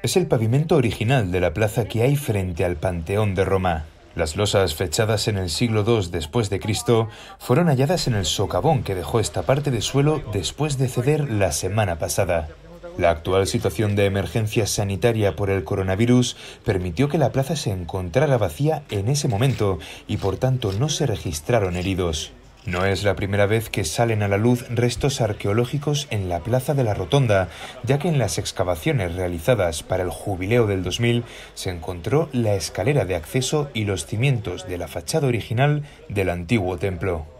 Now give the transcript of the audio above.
Es el pavimento original de la plaza que hay frente al Panteón de Roma. Las losas fechadas en el siglo II después de Cristo fueron halladas en el socavón que dejó esta parte de suelo después de ceder la semana pasada. La actual situación de emergencia sanitaria por el coronavirus permitió que la plaza se encontrara vacía en ese momento y por tanto no se registraron heridos. No es la primera vez que salen a la luz restos arqueológicos en la Plaza de la Rotonda, ya que en las excavaciones realizadas para el jubileo del 2000 se encontró la escalera de acceso y los cimientos de la fachada original del antiguo templo.